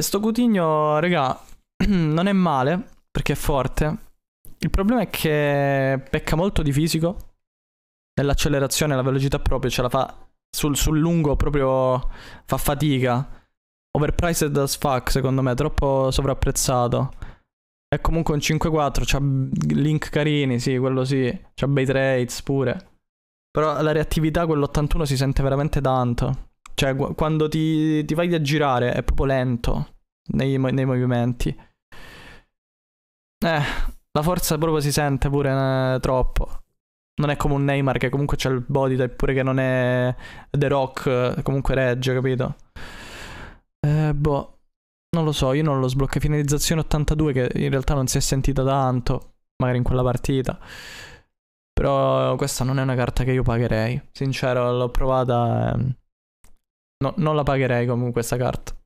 E sto Coutinho, raga, non è male perché è forte. Il problema è che pecca molto di fisico. Nell'accelerazione, la velocità proprio ce la fa sul, sul lungo, proprio fa fatica. Overpriced as fuck, secondo me, troppo sovrapprezzato. È comunque un 5-4, c'ha link carini, sì, quello sì. C'ha bait rates pure. Però la reattività, quell'81 si sente veramente tanto. Cioè, quando ti, ti vai a girare è proprio lento nei, nei movimenti. Eh, la forza proprio si sente pure eh, troppo. Non è come un Neymar che comunque c'è il body eppure che non è The Rock, eh, comunque regge, capito? Eh, boh. Non lo so, io non lo sblocco. Finalizzazione 82 che in realtà non si è sentita tanto, magari in quella partita. Però questa non è una carta che io pagherei. Sincero, l'ho provata. Ehm. No, non la pagherei comunque questa carta.